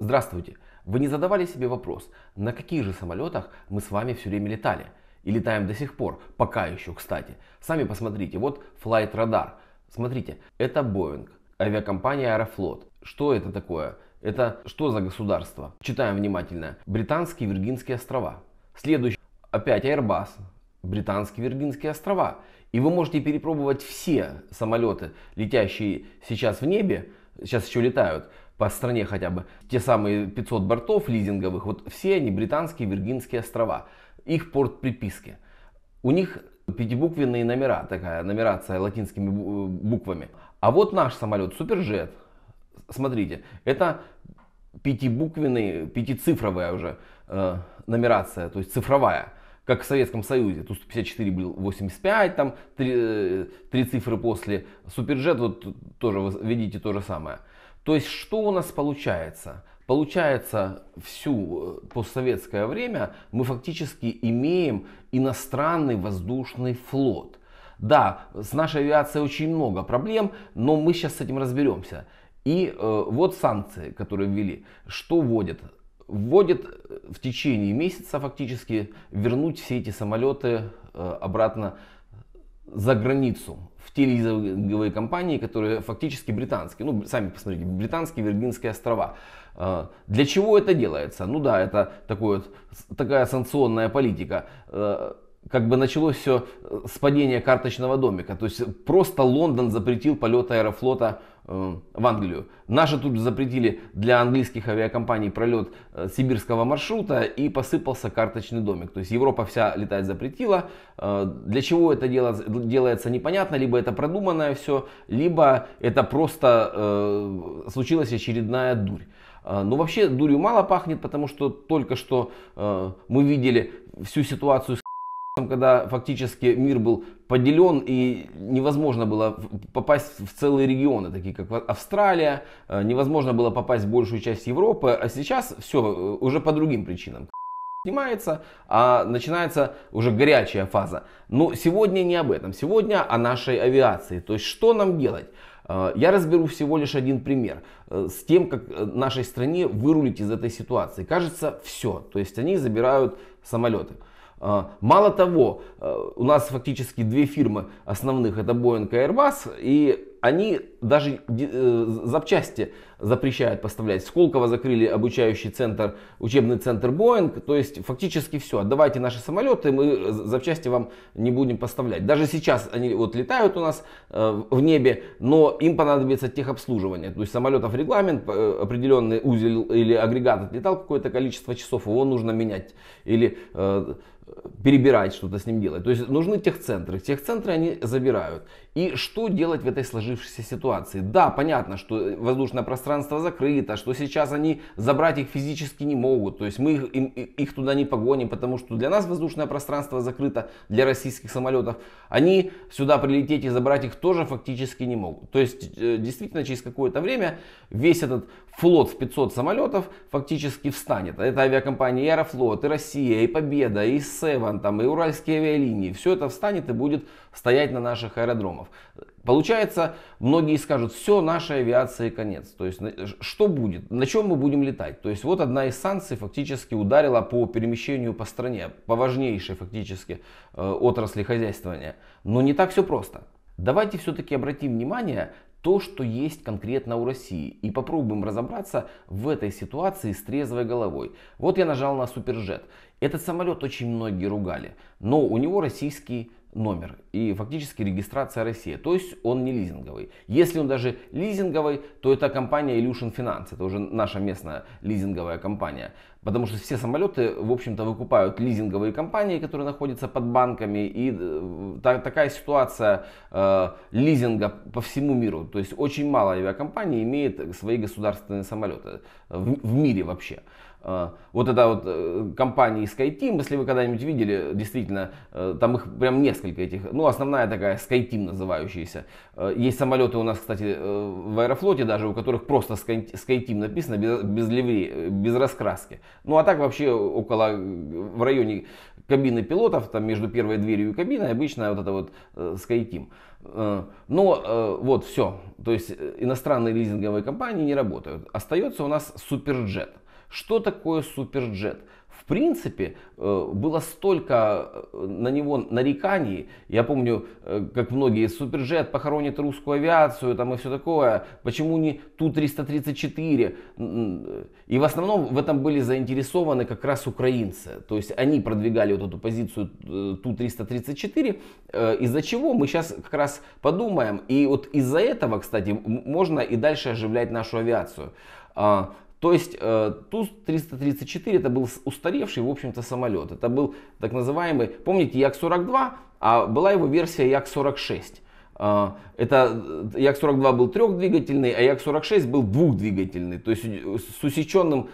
Здравствуйте! Вы не задавали себе вопрос, на каких же самолетах мы с вами все время летали? И летаем до сих пор, пока еще, кстати. Сами посмотрите, вот Flight Radar. Смотрите, это Boeing, авиакомпания Аэрофлот. Что это такое? Это что за государство? Читаем внимательно. Британские Виргинские острова. Следующий. Опять Airbus. Британские Виргинские острова. И вы можете перепробовать все самолеты, летящие сейчас в небе, сейчас еще летают, по стране хотя бы, те самые 500 бортов лизинговых, вот все они британские Виргинские острова, их порт приписки. У них пятибуквенные номера, такая нумерация латинскими буквами. А вот наш самолет, Суперджет, смотрите, это пятибуквенные, пятицифровая уже э, номерация, то есть цифровая как в Советском Союзе. Ту-154 был 85, там три, э, три цифры после. Суперджет, вот тоже, видите, то же самое. То есть что у нас получается? Получается, всю э, постсоветское время мы фактически имеем иностранный воздушный флот. Да, с нашей авиацией очень много проблем, но мы сейчас с этим разберемся. И э, вот санкции, которые ввели. Что вводят? Вводят э, в течение месяца фактически вернуть все эти самолеты э, обратно за границу в телевизионные компании, которые фактически британские. Ну, сами посмотрите, британские Виргинские острова. А, для чего это делается? Ну да, это такой вот, такая санкционная политика. А, как бы началось все с падения карточного домика. То есть просто Лондон запретил полеты аэрофлота Э, в Англию. Наши тут же запретили для английских авиакомпаний пролет э, сибирского маршрута и посыпался карточный домик. То есть Европа вся летать запретила. Э, для чего это делается непонятно. Либо это продуманное все, либо это просто случилась очередная дурь. Но ну, вообще дурью мало пахнет, потому что только что мы видели всю ситуацию с когда фактически мир был поделен и невозможно было попасть в целые регионы, такие как Австралия, э, невозможно было попасть в большую часть Европы, а сейчас все э, уже по другим причинам снимается, а начинается уже горячая фаза. Но сегодня не об этом, сегодня о нашей авиации. То есть что нам делать? Э, я разберу всего лишь один пример с тем, как нашей стране вырулить из этой ситуации. Кажется, все. То есть они забирают самолеты. А, мало того, э, у нас фактически две фирмы основных, это Boeing и Airbus, и они даже э, запчасти запрещают поставлять. В Сколково закрыли обучающий центр, учебный центр Боинг. То есть фактически все. Отдавайте наши самолеты, мы запчасти вам не будем поставлять. Даже сейчас они вот летают у нас э, в небе, но им понадобится техобслуживание. То есть самолетов регламент, определенный узел или агрегат отлетал какое-то количество часов, его нужно менять. Или перебирать что-то с ним делать. То есть нужны техцентры. Техцентры они забирают. И что делать в этой сложившейся ситуации? Да, понятно, что воздушное пространство закрыто, что сейчас они забрать их физически не могут. То есть мы их, им, их туда не погоним, потому что для нас воздушное пространство закрыто, для российских самолетов. Они сюда прилететь и забрать их тоже фактически не могут. То есть э, действительно через какое-то время весь этот флот в 500 самолетов фактически встанет. Это авиакомпании Аэрофлот, и Россия, и Победа, и Seven, там, и Уральские авиалинии, все это встанет и будет стоять на наших аэродромах. Получается, многие скажут, все, нашей авиации конец. То есть, что будет? На чем мы будем летать? То есть, вот одна из санкций фактически ударила по перемещению по стране, по важнейшей фактически э, отрасли хозяйствования. Но не так все просто. Давайте все-таки обратим внимание то, что есть конкретно у России. И попробуем разобраться в этой ситуации с трезвой головой. Вот я нажал на Суперджет. Этот самолет очень многие ругали, но у него российский номер и фактически регистрация Россия, То есть он не лизинговый. Если он даже лизинговый, то это компания Illusion Finance. Это уже наша местная лизинговая компания. Потому что все самолеты, в общем-то, выкупают лизинговые компании, которые находятся под банками. И э, та, такая ситуация э, лизинга по всему миру. То есть очень мало авиакомпаний имеет свои государственные самолеты э, в, в мире вообще. А, вот эта вот э, компания SkyTeam, если вы когда-нибудь видели, действительно, э, там их прям несколько этих. Ну, основная такая SkyTeam называющаяся. Э, есть самолеты у нас, кстати, в Аэрофлоте даже, у которых просто SkyTeam написано без, без ливрея, без раскраски. Ну, а так вообще около, в районе кабины пилотов, там между первой дверью и кабиной, обычно вот это вот SkyTeam. Но вот все. То есть иностранные лизинговые компании не работают. Остается у нас Суперджет. Что такое суперджет? В принципе, э, было столько э, на него нареканий. Я помню, э, как многие, Суперджет похоронит русскую авиацию там и все такое. Почему не Ту-334? И в основном в этом были заинтересованы как раз украинцы. То есть они продвигали вот эту позицию Ту-334, из-за чего мы сейчас как раз подумаем. И вот из-за этого, кстати, можно и дальше оживлять нашу авиацию. А, то есть э, Ту-334 это был устаревший, в общем-то, самолет. Это был так называемый, помните, Як-42, а была его версия Як-46. Э, это э, Як-42 был трехдвигательный, а Як-46 был двухдвигательный, то есть э, с усеченным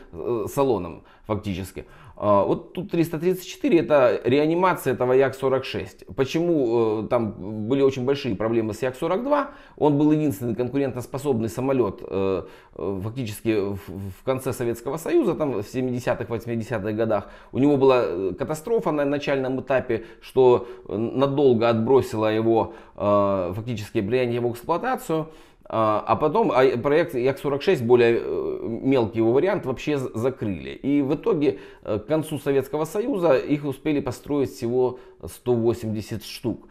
салоном фактически. А, вот тут 334 это реанимация этого Як-46. Почему э, там были очень большие проблемы с Як-42? Он был единственный конкурентоспособный самолет э, э, фактически в конце Советского Союза, там в 70-х, 80-х годах. У него была катастрофа на начальном этапе, что надолго отбросило его фактически влияние его эксплуатацию. А, а потом а, проект Як-46, более э, мелкий его вариант, вообще закрыли. И в итоге э, к концу Советского Союза их успели построить всего 180 штук.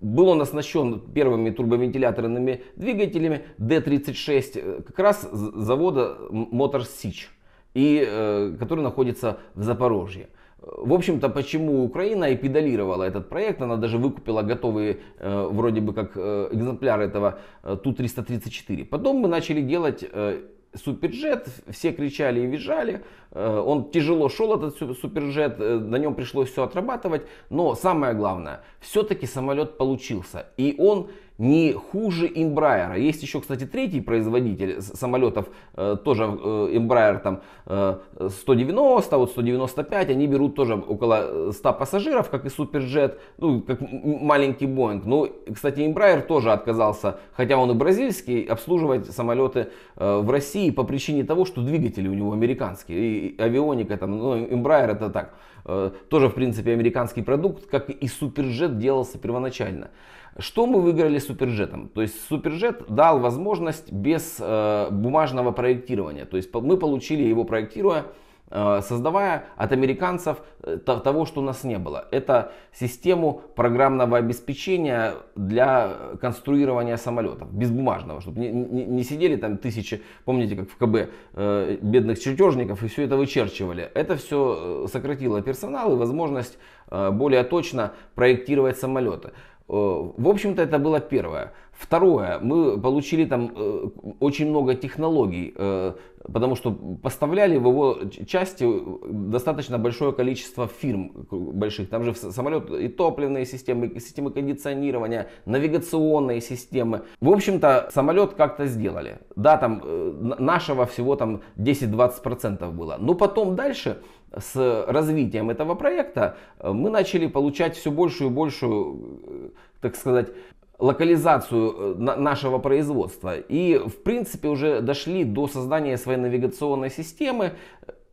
Был он оснащен первыми турбовентиляторными двигателями D36, э, как раз завода Motor Сич, и, который находится в Запорожье. В общем-то, почему Украина и педалировала этот проект, она даже выкупила готовые э, вроде бы как э, экземпляры этого э, Ту-334. Потом мы начали делать э, суперджет, все кричали и визжали, э, он тяжело шел этот суперджет, э, на нем пришлось все отрабатывать, но самое главное, все-таки самолет получился, и он не хуже Embraer. Есть еще, кстати, третий производитель самолетов, э, тоже э, Embraer там 190, э, вот 195, они берут тоже около 100 пассажиров, как и Суперджет, ну, как маленький Boeing Ну, кстати, Embraer тоже отказался, хотя он и бразильский, обслуживать самолеты в России по причине того, что двигатели у него американские, и, авионика там, ну, Embraer это так, тоже, в принципе, американский продукт, как и Суперджет делался первоначально. Что мы выиграли суперджетом? То есть суперджет дал возможность без э, бумажного проектирования. То есть мы получили его проектируя, э, создавая от американцев э, того, что у нас не было. Это систему программного обеспечения для конструирования самолетов, без бумажного, чтобы не, не, не сидели там тысячи, помните, как в КБ, э, бедных чертежников и все это вычерчивали. Это все э, сократило персонал и возможность э, более точно проектировать самолеты. Э, в общем-то, это было первое. Второе, мы получили там э, очень много технологий, э, потому что поставляли в его части достаточно большое количество фирм больших. Там же в самолет и топливные системы, и системы кондиционирования, навигационные системы. В общем-то, самолет как-то сделали. Да, там нашего всего там 10-20% было. Но потом дальше с развитием этого проекта э, мы начали получать все большую и большую, э, так сказать, локализацию э, нашего производства. И, в принципе, уже дошли до создания своей навигационной системы,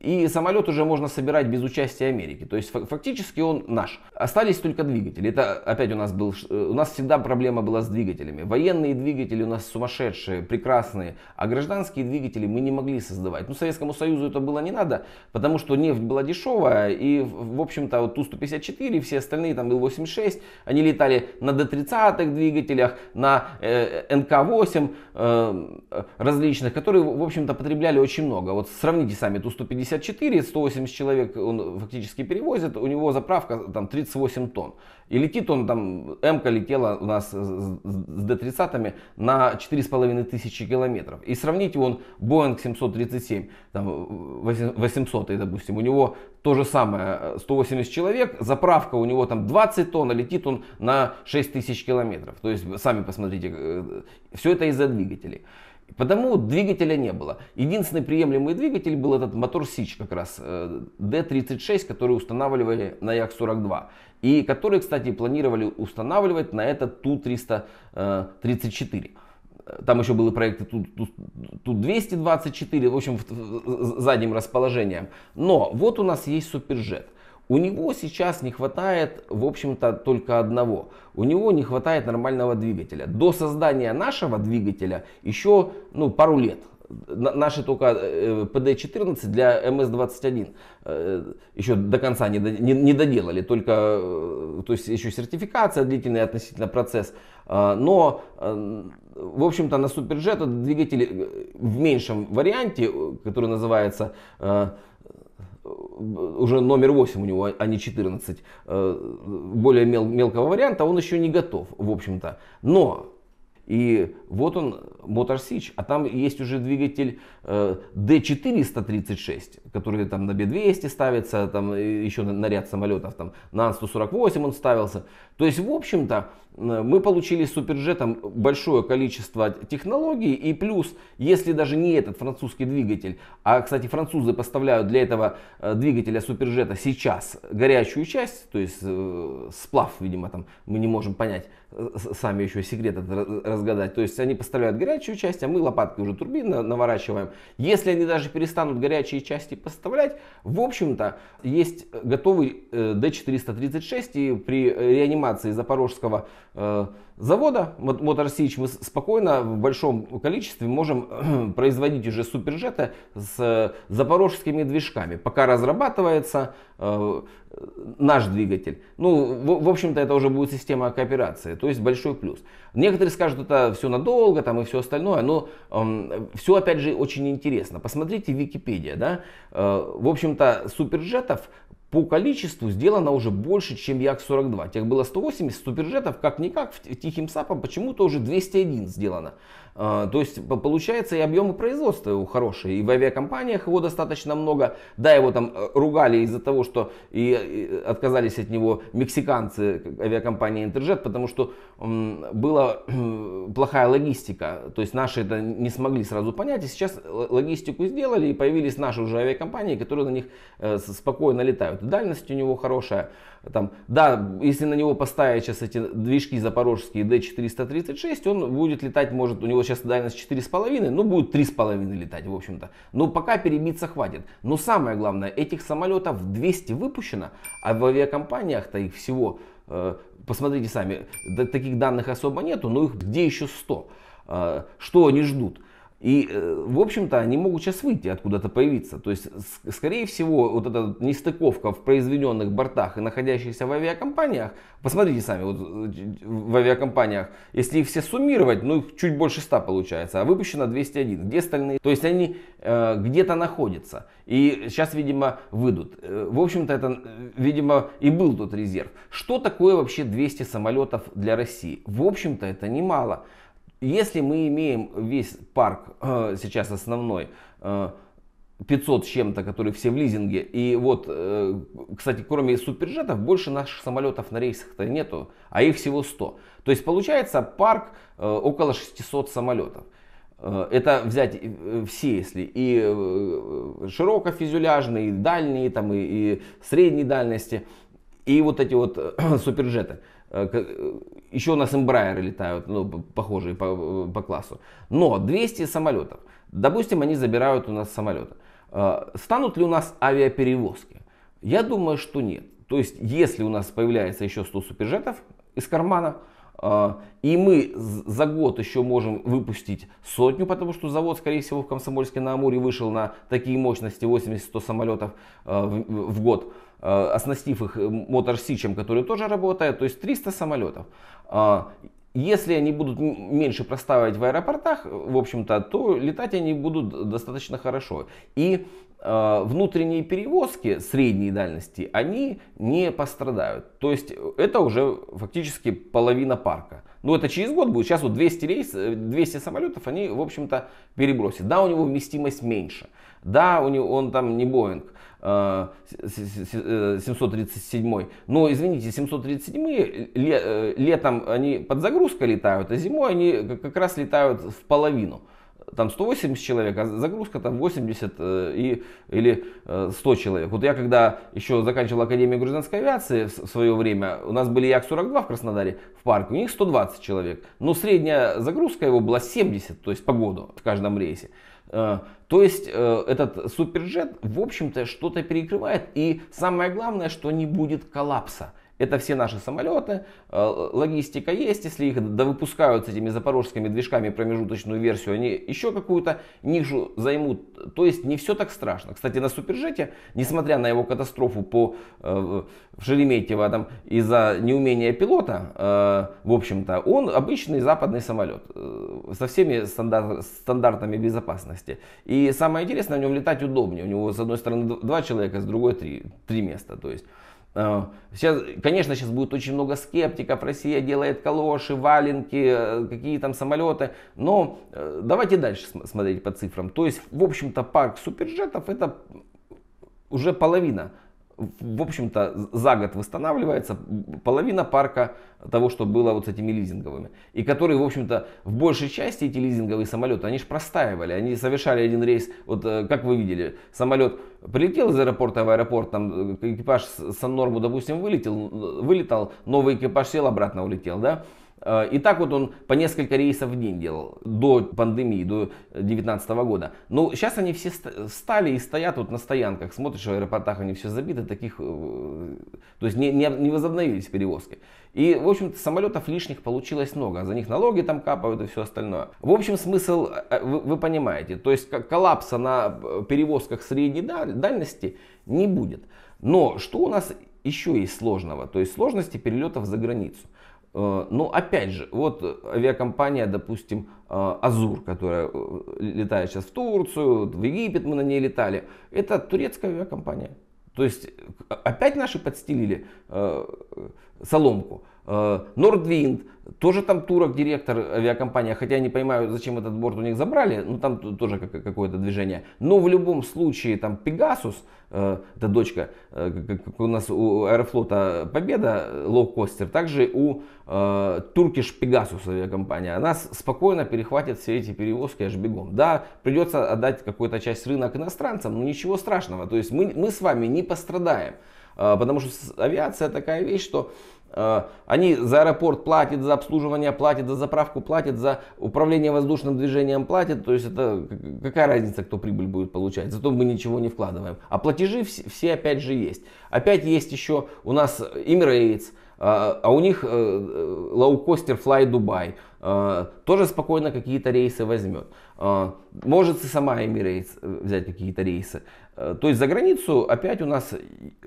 и самолет уже можно собирать без участия Америки. То есть фактически он наш. Остались только двигатели. Это опять у нас был, э, у нас всегда проблема была с двигателями. Военные двигатели у нас сумасшедшие, прекрасные, а гражданские двигатели мы не могли создавать. Ну, Советскому Союзу это было не надо, потому что нефть была дешевая, и, в общем-то, вот Ту-154 и все остальные, там Ил-86, они летали на Д-30 двигателях, на э, НК-8 э, различных, которые, в общем-то, потребляли очень много. Вот сравните сами Ту-150 а-54, 180 человек он фактически перевозит, у него заправка там 38 тонн. И летит он там, м летела у нас с Д-30 на 4,5 тысячи километров. И сравните он Boeing 737, там 800, допустим, у него то же самое, 180 э, человек, заправка у него там 20 тонн, а летит он на 6 тысяч километров. То есть сами посмотрите, э, все это из-за двигателей. Потому двигателя не было. Единственный приемлемый двигатель был этот мотор СИЧ как раз, D36, э, который устанавливали на Як-42. И который, кстати, планировали устанавливать на этот Ту-334 э, там еще были проекты ту 224, в общем, задним расположением. Но вот у нас есть Суперджет. У него сейчас не хватает, в общем-то, только одного. У него не хватает нормального двигателя. До создания нашего двигателя еще ну, пару лет наши только PD-14 э, для MS-21 э, еще до конца не, не, не доделали, только, э, то есть еще сертификация, длительный относительно процесс, но, в общем-то, на Суперджет этот двигатель в меньшем варианте, который называется уже номер 8 у него, а не 14, э, более мел, мелкого варианта, он еще не готов, в общем-то. Но и вот он, Motor Siege, а там есть уже двигатель э, D436, который там на B200 ставится, там еще на ряд самолетов, там на Ан-148 он ставился. То есть, в общем-то, Э, мы получили суперджетом большое количество технологий и плюс, если даже не этот французский двигатель, а, кстати, французы поставляют для этого э, двигателя суперджета сейчас горячую часть, то есть э, сплав, видимо, там мы не можем понять, э, сами еще секрет разгадать, то есть они поставляют горячую часть, а мы лопатки уже турбин наворачиваем. Если они даже перестанут горячие части поставлять, в общем-то, есть готовый D436 и при реанимации запорожского Э, завода Motor Siege мы спокойно в большом количестве можем э, производить уже суперджеты с э, запорожскими движками. Пока разрабатывается наш двигатель. Ну, в, общем-то, это уже будет система кооперации, то есть большой плюс. Некоторые скажут, это все надолго там и все остальное, но эм, все, опять же, очень интересно. Посмотрите Википедия, да, в общем-то, суперджетов по количеству сделано уже больше, чем Як-42. Тех было 180 суперджетов, как-никак, в тихим сапом почему-то уже 201 сделано. А, то есть получается и объемы производства хорошие. И в авиакомпаниях его достаточно много. Да, его там э, ругали из-за того, что и э, отказались от него мексиканцы авиакомпании Интержет, потому что была э, плохая логистика. То есть наши это не смогли сразу понять. И сейчас логистику сделали и появились наши уже авиакомпании, которые на них спокойно летают. Дальность у него хорошая. Там, да, если на него поставить сейчас эти движки запорожские D436, он будет летать, может, у него сейчас дальность 4,5, ну, будет 3,5 летать, в общем-то. Но пока перебиться хватит. Но самое главное, этих самолетов 200 выпущено, а в авиакомпаниях-то их всего, э, посмотрите сами, таких данных особо нету, но их где еще 100? Э, что они ждут? И, э, в общем-то, они могут сейчас выйти откуда-то появиться. То есть, скорее всего, вот эта нестыковка в произведенных бортах и находящихся в авиакомпаниях, посмотрите сами, вот э, в авиакомпаниях, если их все суммировать, ну, их чуть больше 100 получается, а выпущено 201. Где остальные? То есть, они э, где-то находятся. И сейчас, видимо, выйдут. Э, в общем-то, это, видимо, и был тот резерв. Что такое вообще 200 самолетов для России? В общем-то, это немало. Если мы имеем весь парк э, сейчас основной, 500 э, с чем-то, которые все в лизинге. И вот, э, кстати, кроме суперджетов, больше наших самолетов на рейсах-то нету, а их всего 100. То есть получается парк около 600 самолетов. это взять все, если и широкофюзеляжные, и дальние, там, и, и средней дальности, и вот эти вот суперджеты. Э, э, еще у нас Embraer летают, ну, похожие по, э, по классу. Но 200 самолетов. Допустим, они забирают у нас самолеты. Станут ли у нас авиаперевозки? Я думаю, что нет. То есть, если у нас появляется еще 100 супержетов из кармана, и мы за год еще можем выпустить сотню, потому что завод, скорее всего, в Комсомольске на Амуре вышел на такие мощности 80-100 самолетов в год. Э, оснастив их Мотор э, Сичем, который тоже работает, то есть 300 самолетов. А, если они будут меньше простаивать в аэропортах, в общем-то, то летать они будут достаточно хорошо. И э, внутренние перевозки средней дальности, они не пострадают. То есть это уже фактически половина парка. Но ну, это через год будет. Сейчас вот 200, рейс, 200 самолетов они, в общем-то, перебросят. Да, у него вместимость меньше. Да, у него, он там не Боинг. 737. Э, э, Но, извините, 737 э, летом они под загрузкой летают, а зимой они как раз летают в половину. Там 180 человек, а загрузка там 80 и, или 100 человек. Вот я когда еще заканчивал Академию гражданской авиации в свое время, у нас были Як-42 в Краснодаре в парке, у них 120 человек. Но средняя загрузка его была 70, то есть по году в каждом рейсе. То есть э, этот суперджет, в общем-то, что-то перекрывает. И самое главное, что не будет коллапса. Это все наши самолеты, э, логистика есть, если их довыпускают с этими запорожскими движками промежуточную версию, они еще какую-то нишу займут. То есть не все так страшно. Кстати, на Супержете, несмотря на его катастрофу по э, в Шереметьево там, из-за неумения пилота, э, в общем-то, он обычный западный самолет э, со всеми стандартами безопасности. И самое интересное, на нем летать удобнее. У него с одной стороны два человека, с другой три, три места. То есть Э, сейчас, конечно, сейчас будет очень много скептиков. Россия делает калоши, валенки, э, какие там самолеты. Но э, давайте дальше смотреть по цифрам. То есть, в общем-то, парк суперджетов это уже половина в общем-то, за год восстанавливается половина парка того, что было вот с этими лизинговыми. И которые, в общем-то, в большей части эти лизинговые самолеты, они же простаивали. Они совершали один рейс, вот э, как вы видели, самолет прилетел из аэропорта в аэропорт, там э, экипаж с Норму, допустим, вылетел, э, вылетал, новый экипаж сел, обратно улетел, да? Э, и так вот он по несколько рейсов в день делал до пандемии, до 2019 года. Но ну, сейчас они все стали и стоят вот на стоянках. Смотришь, в аэропортах они все забиты, таких, э, то есть не, не, не возобновились перевозки. И, в общем-то, самолетов лишних получилось много. За них налоги там капают и все остальное. В общем, смысл э, вы, вы понимаете. То есть коллапса на перевозках средней дальности не будет. Но что у нас еще есть сложного? То есть сложности перелетов за границу. Э, Но ну, опять же, вот авиакомпания, допустим, э, Азур, которая э, летает сейчас в Турцию, в Египет мы на ней летали, это турецкая авиакомпания. То есть опять наши подстелили соломку. Э, Нордвинд, тоже там турок директор авиакомпания, хотя я не понимаю, зачем этот борт у них забрали, но ну, там тоже какое-то движение. Но в любом случае там Пегасус, э, это дочка, э, как у нас у Аэрофлота Победа, лоукостер, также у туркиш Пегасус авиакомпания, она спокойно перехватит все эти перевозки аж бегом. Да, придется отдать какую-то часть рынок иностранцам, но ничего страшного, то есть мы, мы с вами не пострадаем. А, потому что авиация такая вещь, что а, они за аэропорт платят, за обслуживание платят, за заправку платят, за управление воздушным движением платят. То есть это какая разница, кто прибыль будет получать. Зато мы ничего не вкладываем. А платежи все, все опять же есть. Опять есть еще у нас Emirates, а, а у них э, э, лоукостер Fly Dubai. Тоже спокойно какие-то рейсы возьмет. Может и сама Emirates э, взять какие-то рейсы. Э, то есть за границу опять у нас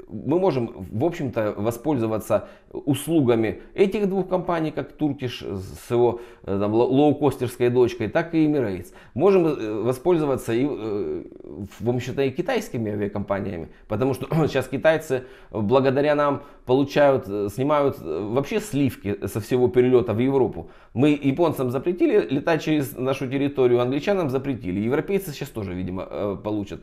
мы можем, в общем-то, воспользоваться услугами этих двух компаний, как туркиш с его э, там, лоукостерской дочкой, так и Emirates. Можем э, воспользоваться и, в общем-то, и китайскими авиакомпаниями, потому что сейчас китайцы благодаря нам получают, снимают вообще сливки со всего перелета в Европу. Мы японцам запретили летать через нашу территорию, англичанам запретили, европейцы сейчас тоже, видимо, получат.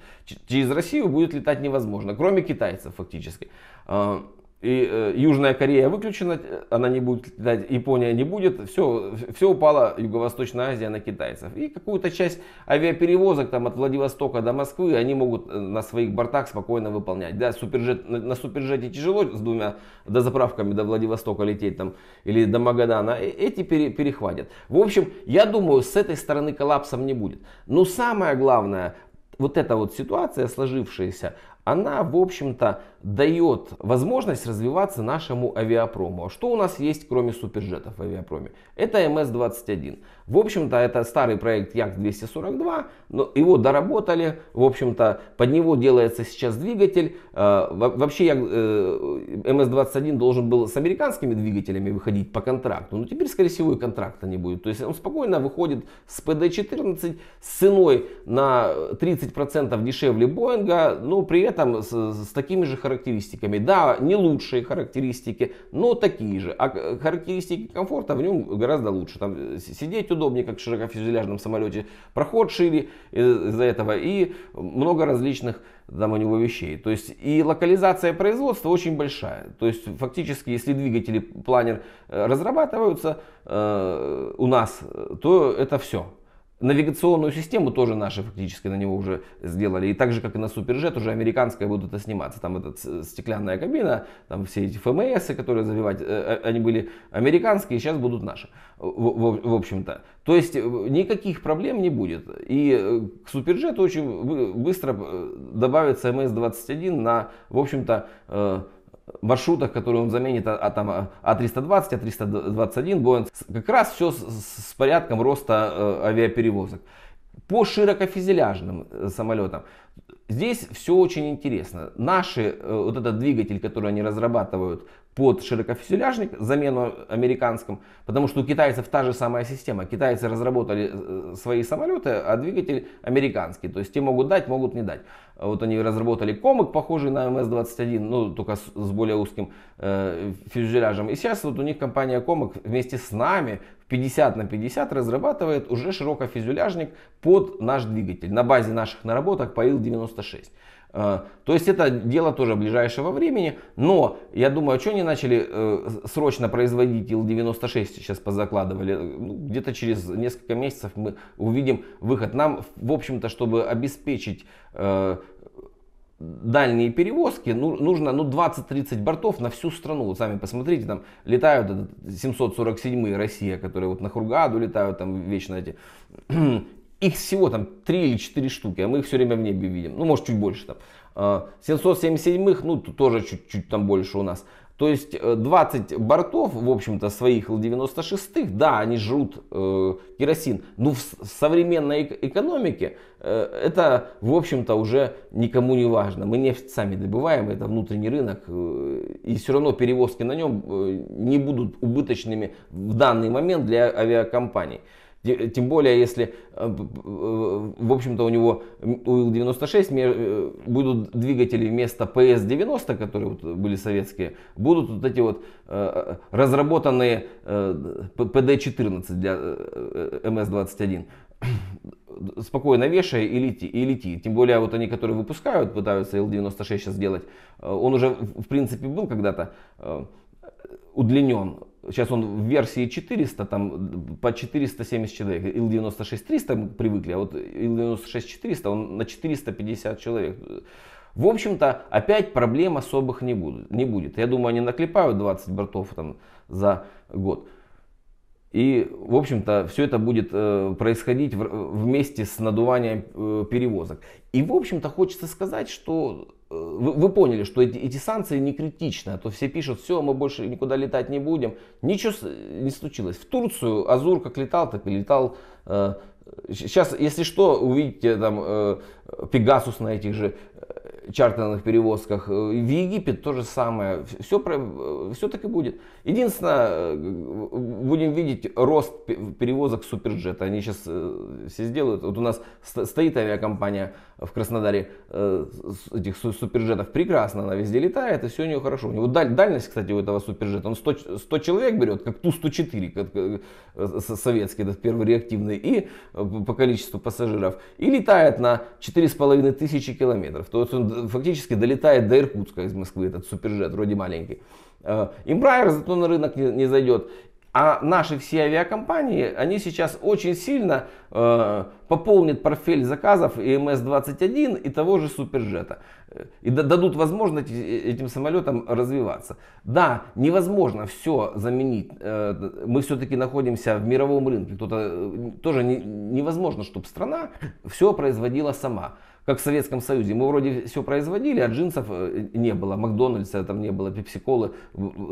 Через Россию будет летать невозможно, кроме китайцев фактически. А, и э, Южная Корея выключена, она не будет летать, Япония не будет, все, все упала Юго-Восточная Азия на китайцев. И какую-то часть авиаперевозок там от Владивостока до Москвы они могут э, на своих бортах спокойно выполнять. Да, суперджет, на, на суперджете тяжело с двумя дозаправками до Владивостока лететь там или до Магадана, э, эти пере, перехватят. В общем, я думаю, с этой стороны коллапсом не будет. Но самое главное, вот эта вот ситуация сложившаяся, она, в общем-то, дает возможность развиваться нашему авиапрому. А что у нас есть, кроме суперджетов в авиапроме? Это МС-21. В общем-то, это старый проект Як-242, но его доработали, в общем-то, под него делается сейчас двигатель. Э, вообще, э, МС-21 должен был с американскими двигателями выходить по контракту, но теперь, скорее всего, и контракта не будет. То есть он спокойно выходит с ПД-14 с ценой на 30% дешевле Боинга, но при этом с, с такими же характеристиками характеристиками. Да, не лучшие характеристики, но такие же. А э, характеристики комфорта в нем гораздо лучше. Там э, сидеть удобнее, как в широкофюзеляжном самолете. Проход шире э, из-за этого. И много различных там у него вещей. То есть и локализация производства очень большая. То есть фактически, если двигатели планер разрабатываются э, у нас, то это все. Навигационную систему тоже наши фактически на него уже сделали. И так же, как и на Суперджет, уже американская будут это сниматься. Там эта э, стеклянная кабина, там все эти ФМС, которые забивать, э, э, они были американские, сейчас будут наши. В, в, в общем-то. То есть никаких проблем не будет. И к Суперджету очень быстро добавится МС-21 на, в общем-то, маршрутах, которые он заменит а, а там, А320, А321, а Boeing, как раз все с, с порядком роста э, авиаперевозок. По широкофюзеляжным э, самолетам. Здесь все очень интересно. Наши, э, вот этот двигатель, который они разрабатывают, под широкофюзеляжник, замену американским, потому что у китайцев та же самая система. Китайцы разработали э, э, свои самолеты, а двигатель американский. То есть те могут дать, могут не дать. А вот они разработали комок, похожий на МС-21, ну только с, с более узким э, фюзеляжем. И сейчас вот у них компания комок вместе с нами 50 на 50 разрабатывает уже широкофюзеляжник под наш двигатель на базе наших наработок по Ил-96. Э, то есть это дело тоже ближайшего времени, но я думаю, а что они начали э, срочно производить Ил-96, сейчас позакладывали, ну, где-то через несколько месяцев мы увидим выход. Нам, в общем-то, чтобы обеспечить э, дальние перевозки, ну, нужно ну, 20-30 бортов на всю страну. Вот сами посмотрите, там летают 747-е Россия, которые вот на Хургаду летают, там вечно эти их всего там 3 или 4 штуки, а мы их все время в небе видим. Ну, может, чуть больше там. 777-х, а, ну, тоже чуть-чуть там больше у нас. То есть 20 э, бортов, в общем-то, своих Л-96, да, они жрут э, керосин, но ну, в, в современной экономике э, это, в общем-то, уже никому не важно. Мы нефть сами добываем, это внутренний рынок, э, и все равно перевозки на нем э, не будут убыточными в данный момент для авиакомпаний. Э, тем более, если, э, э, в общем-то, у него у 96 будут двигатели вместо пс 90 которые вот были советские, будут вот эти вот разработанные пд 14 для мс эм 21 спокойно вешай и лети, и лети. Тем более вот они, которые выпускают, пытаются L96 сейчас сделать, он уже в принципе был когда-то удлинен Сейчас он в версии 400, там по 470 человек. Ил-96 300 привыкли, а вот Ил-96 400, он на 450 человек. В общем-то, опять проблем особых не будет. Не будет. Я думаю, они наклепают 20 бортов там, за год. И, в общем-то, все это будет э, происходить в, э, вместе с надуванием э, перевозок. И, в общем-то, хочется сказать, что вы, вы поняли, что эти, эти санкции не критичны, а то все пишут, все, мы больше никуда летать не будем. Ничего не случилось. В Турцию Азур как летал, так и летал. Э, сейчас, если что, увидите там э, Пегасус на этих же э, чартерных перевозках. Э, в Египет то же самое. Все, все э, так и будет. Единственное, э, будем видеть рост перевозок суперджета. Они сейчас все сделают. Вот у нас стоит авиакомпания в Краснодаре этих суперджетов. Прекрасно, она везде летает, и все у нее хорошо. У него даль, дальность, кстати, у этого суперджета, он 100, 100 человек берет, как Ту-104, советский, этот первый реактивный, и по количеству пассажиров. И летает на 4500 километров. То есть он фактически долетает до Иркутска из Москвы, этот суперджет, вроде маленький. Э, Embraer зато на рынок не, не зайдет. А наши все авиакомпании, они сейчас очень сильно э, пополнят порфель заказов и МС-21 и того же Суперджета. Э, и дадут возможность этим самолетам развиваться. Да, невозможно все заменить. Э, мы все-таки находимся в мировом рынке. тоже не, невозможно, чтобы страна все производила сама как в Советском Союзе. Мы вроде все производили, а джинсов э, не было, Макдональдса там не было, пепсиколы,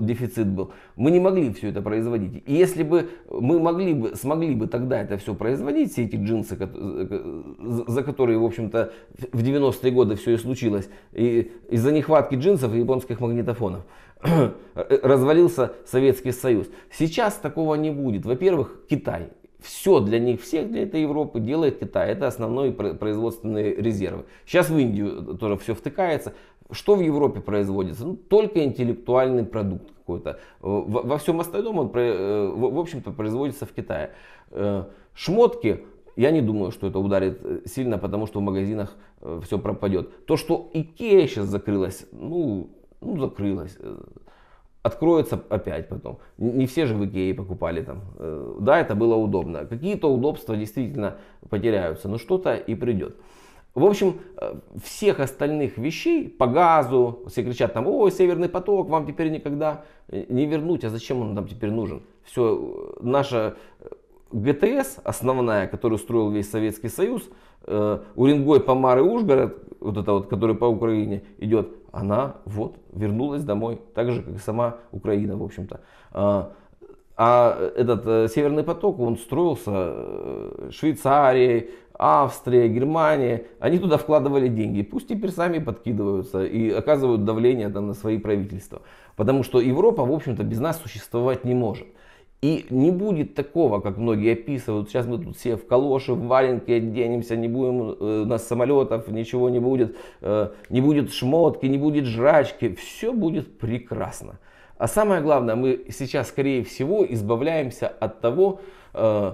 дефицит был. Мы не могли все это производить. И если бы мы могли бы, смогли бы тогда это все производить, все эти джинсы, э, э, за которые, в общем-то, в 90-е годы все и случилось, и из-за нехватки джинсов и японских магнитофонов развалился Советский Союз. Сейчас такого не будет. Во-первых, Китай все для них всех, для этой Европы делает Китай. Это основные производственные резервы. Сейчас в Индию э, тоже все втыкается. Что в Европе производится? Ну, только интеллектуальный продукт какой-то. Э, во, во всем остальном он, э, в общем-то, производится в Китае. Шмотки, я не думаю, что это ударит сильно, потому что в магазинах все пропадет. То, что Икея сейчас закрылась, ну, ну закрылась откроется опять потом. Не все же в Икее покупали там. Э, да, это было удобно. Какие-то удобства действительно потеряются, но что-то и придет. В общем, э, всех остальных вещей по газу, все кричат там, ой, Северный поток, вам теперь никогда не вернуть, а зачем он нам теперь нужен? Все, э, наша ГТС основная, которую строил весь Советский Союз, Уренгой, Помар и Ужгород, вот это вот, который по Украине идет, она вот вернулась домой, так же, как и сама Украина, в общем-то. А, а этот э, Северный поток, он строился э, Швейцарией, Австрия, Германия, они туда вкладывали деньги. Пусть теперь сами подкидываются и оказывают давление там, на свои правительства. Потому что Европа, в общем-то, без нас существовать не может. И не будет такого, как многие описывают, сейчас мы тут все в калоши, в валенке оденемся, не будем, э, у нас самолетов, ничего не будет, э, не будет шмотки, не будет жрачки, все будет прекрасно. А самое главное, мы сейчас, скорее всего, избавляемся от того, э,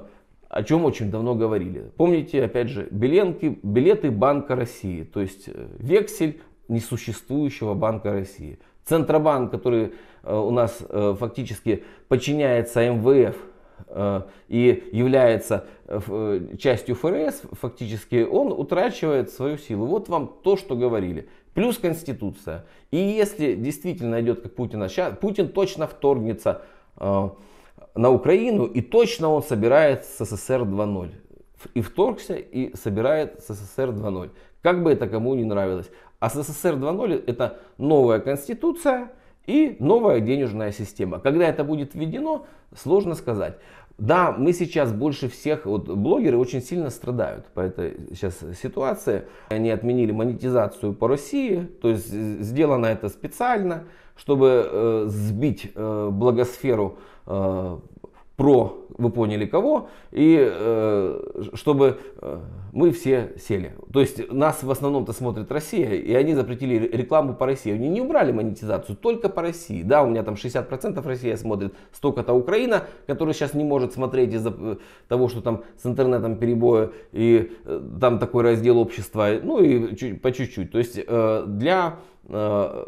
о чем очень давно говорили. Помните, опять же, биленки, билеты Банка России, то есть вексель несуществующего Банка России. Центробанк, который Э, у нас э, фактически подчиняется МВФ э, и является частью ФРС, фактически он утрачивает свою силу. Вот вам то, что говорили. Плюс Конституция. И если действительно идет как Путина, сейчас, Путин точно вторгнется на Украину и точно он собирает СССР 2.0. И вторгся и собирает СССР 2.0. Как бы это кому не нравилось. А СССР 2.0 это новая конституция, и новая денежная система. Когда это будет введено, сложно сказать. Да, мы сейчас больше всех, вот блогеры очень сильно страдают по этой сейчас ситуации. Они отменили монетизацию по России, то есть сделано это специально, чтобы э, сбить э, благосферу э, про вы поняли кого, и э, чтобы э, мы все сели. То есть нас в основном-то смотрит Россия, и они запретили рекламу по России. Они не убрали монетизацию, только по России. Да, у меня там 60% Россия смотрит, столько-то Украина, которая сейчас не может смотреть из-за э, того, что там с интернетом перебои и э, там такой раздел общества, ну и чуть, по чуть-чуть. То есть э, для Э,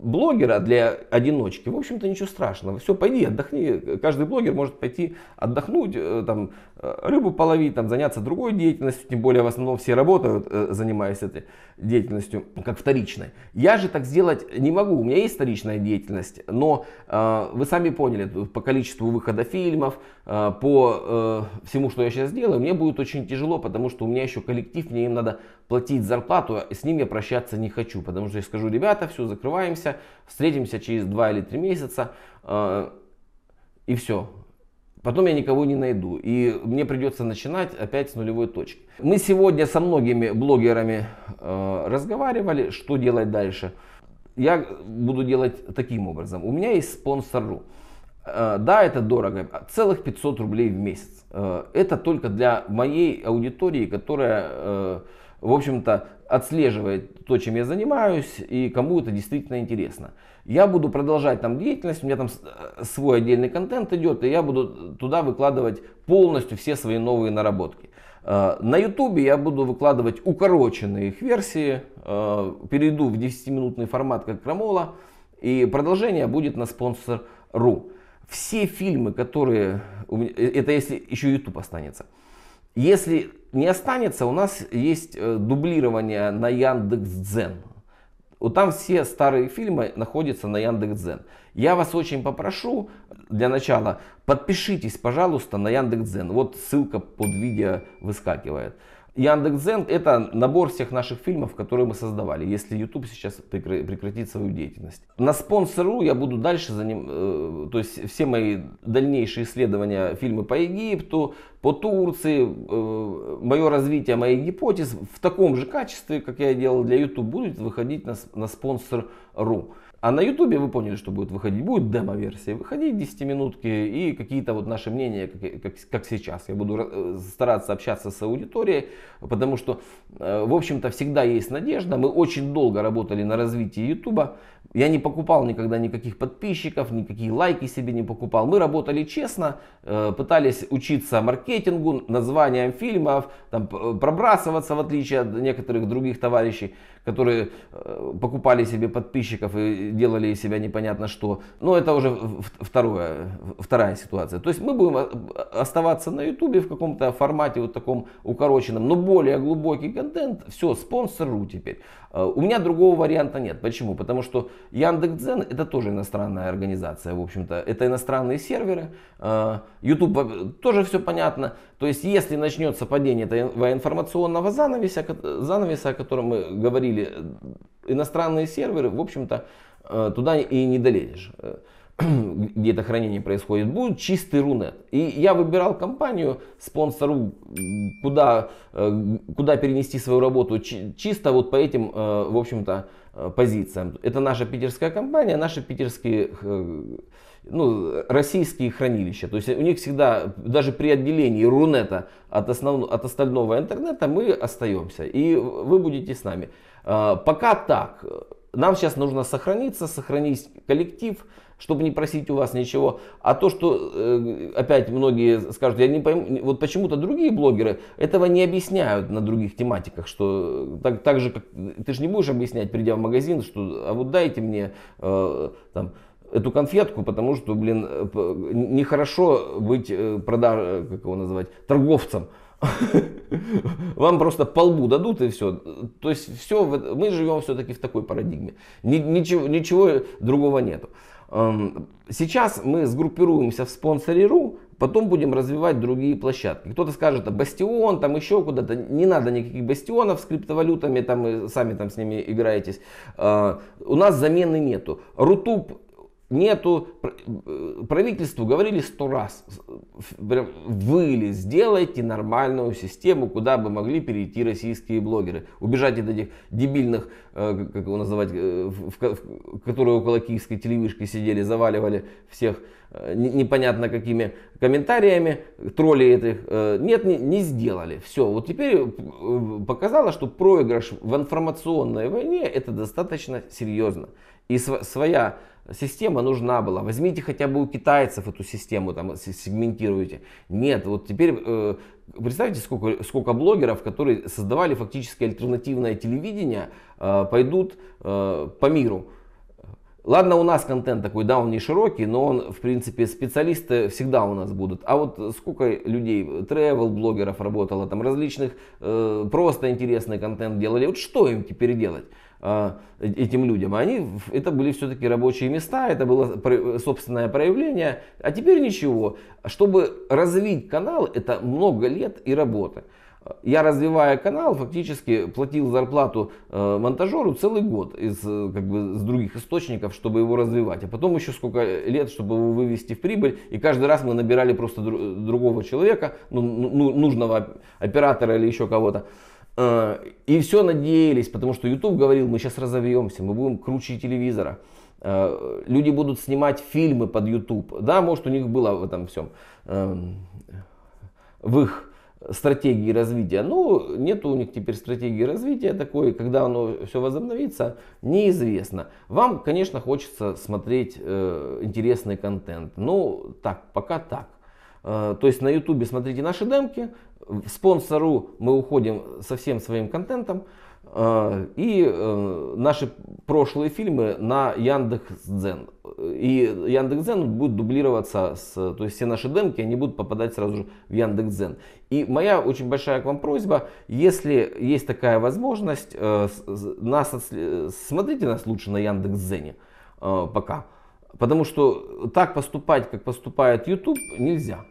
блогера для одиночки, в общем-то, ничего страшного. Все, пойди, отдохни. Каждый блогер может пойти отдохнуть, э, там, э, рыбу половить, там, заняться другой деятельностью. Тем более, в основном все работают, занимаясь этой деятельностью, как вторичной. Я же так сделать не могу. У меня есть вторичная деятельность, но вы сами поняли, по количеству выхода фильмов, по всему, что я сейчас делаю, мне будет очень тяжело, потому что у меня еще коллектив, мне им надо платить зарплату, а с ним я прощаться не хочу, потому что я скажу, ребята, все, закрываемся, встретимся через 2 или 3 месяца, э, и все. Потом я никого не найду, и мне придется начинать опять с нулевой точки. Мы сегодня со многими блогерами э, разговаривали, что делать дальше. Я буду делать таким образом. У меня есть спонсор.ру. Э, да, это дорого, целых 500 рублей в месяц. Это только для моей аудитории, которая в общем-то, отслеживает то, чем я занимаюсь и кому это действительно интересно. Я буду продолжать там деятельность, у меня там э, свой отдельный контент идет, и я буду туда выкладывать полностью все свои новые наработки. Э, на YouTube я буду выкладывать укороченные их версии, э, перейду в 10-минутный формат, как Крамола, и продолжение будет на спонсор.ру. Все фильмы, которые... Это если еще YouTube останется. Если не останется, у нас есть э, дублирование на Яндекс.Дзен. Вот там все старые фильмы находятся на Яндекс.Дзен. Я вас очень попрошу, для начала, подпишитесь, пожалуйста, на Яндекс.Дзен. Вот ссылка под видео выскакивает. Яндекс.Дзен – это набор всех наших фильмов, которые мы создавали, если YouTube сейчас прекратит свою деятельность. На спонсору я буду дальше за ним, э, то есть все мои дальнейшие исследования фильмы по Египту, по Турции, э, мое развитие моих гипотез в таком же качестве, как я делал для YouTube, будет выходить на, на спонсор.ру. А на Ютубе вы поняли, что будет выходить. Будет демо-версия, выходить 10-минутки и какие-то вот наши мнения, как, как, как сейчас. Я буду э, стараться общаться с аудиторией, потому что, э, в общем-то, всегда есть надежда. Мы очень долго работали на развитии Ютуба. Я не покупал никогда никаких подписчиков, никакие лайки себе не покупал. Мы работали честно, э, пытались учиться маркетингу, названиям фильмов, там, пробрасываться, в отличие от некоторых других товарищей которые э, покупали себе подписчиков и делали из себя непонятно что. Но это уже второе, вторая ситуация. То есть мы будем э, оставаться на ютубе в каком-то формате вот таком укороченном, но более глубокий контент. Все, спонсору теперь. Э, у меня другого варианта нет. Почему? Потому что Яндекс.Дзен это тоже иностранная организация, в общем-то. Это иностранные серверы. Э, YouTube тоже все понятно. То есть, если начнется падение этого информационного занавеса, занавеса, о котором мы говорили, э, иностранные серверы, в общем-то, туда и не долезешь. где это хранение происходит, будет чистый Рунет. И я выбирал компанию, спонсору, куда, э, куда перенести свою работу чисто вот по этим, э, в общем-то, э, позициям. Это наша питерская компания, наши питерские, ну, российские хранилища. То есть у них всегда, даже при отделении Рунета от, основ, от остального интернета мы остаемся. И вы будете с нами. Пока так. Нам сейчас нужно сохраниться, сохранить коллектив, чтобы не просить у вас ничего. А то, что э, опять многие скажут, я не пойму, вот почему-то другие блогеры этого не объясняют на других тематиках, что э, так, так же, как ты же не будешь объяснять, придя в магазин, что а вот дайте мне э, там эту конфетку, потому что, блин, э, нехорошо быть продаж, как его называть, торговцем. Вам просто по лбу дадут и все. То есть все, мы живем все-таки в такой парадигме. Ничего, ничего другого нету. Эм, сейчас мы сгруппируемся в спонсоре.ру, потом будем развивать другие площадки. Кто-то скажет, а бастион, там еще куда-то, не надо никаких бастионов с криптовалютами, там и сами там с ними играетесь. Э, у нас замены нету. Рутуб нету, э, правительству говорили сто раз, выли, сделайте нормальную систему, куда бы могли перейти российские блогеры. Убежать от этих дебильных, э, как его называть, э, которые около киевской телевышки сидели, заваливали всех непонятно какими комментариями, тролли этих, нет, не, не сделали. Все, вот теперь показало, что проигрыш в информационной войне это достаточно серьезно. И своя Система нужна была. Возьмите хотя бы у китайцев эту систему, там сегментируйте. Нет, вот теперь э, представьте, сколько, сколько блогеров, которые создавали фактически альтернативное телевидение, э, пойдут э, по миру. Ладно, у нас контент такой, да, он не широкий, но он, в принципе, специалисты всегда у нас будут. А вот сколько людей, travel блогеров работало, там различных, э, просто интересный контент делали, вот что им теперь делать? А, этим людям. Они, это были все-таки рабочие места, это было собственное проявление. А теперь ничего. Чтобы развить канал, это много лет и работы. Я, развивая канал, фактически платил зарплату э, монтажеру целый год из, э, как бы, с других источников, чтобы его развивать. А потом еще сколько лет, чтобы его вывести в прибыль. И каждый раз мы набирали просто другого человека, ну, ну, ну нужного оператора или еще кого-то. Э, и все надеялись, потому что YouTube говорил, мы сейчас разовьемся, мы будем круче телевизора. Э, люди будут снимать фильмы под YouTube. Да, может у них было в этом всем, эм, в их стратегии развития. Ну, нет у них теперь стратегии развития такой, когда оно все возобновится, неизвестно. Вам, конечно, хочется смотреть э, интересный контент. Ну, так, пока так. То есть на YouTube смотрите наши демки, Спонсору мы уходим со всем своим контентом. Э, и э, наши прошлые фильмы на Яндекс.Дзен. И Яндекс.Дзен будет дублироваться, с, то есть все наши демки, они будут попадать сразу же в Яндекс.Дзен. И моя очень большая к вам просьба, если есть такая возможность, э, нас, смотрите нас лучше на Яндекс.Дзене пока. Потому что так поступать, как поступает YouTube, нельзя.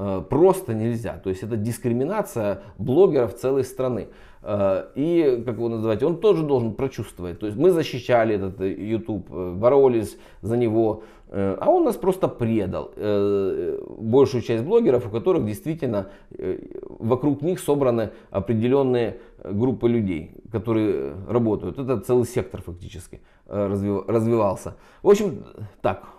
Э, просто нельзя. То есть это дискриминация блогеров целой страны. Э, и, как его называть, он тоже должен прочувствовать. То есть мы защищали этот э, YouTube, боролись за него, а он нас просто предал. Большую часть блогеров, у которых действительно вокруг них собраны определенные группы людей, которые работают. Это целый сектор фактически развивался. В общем, так,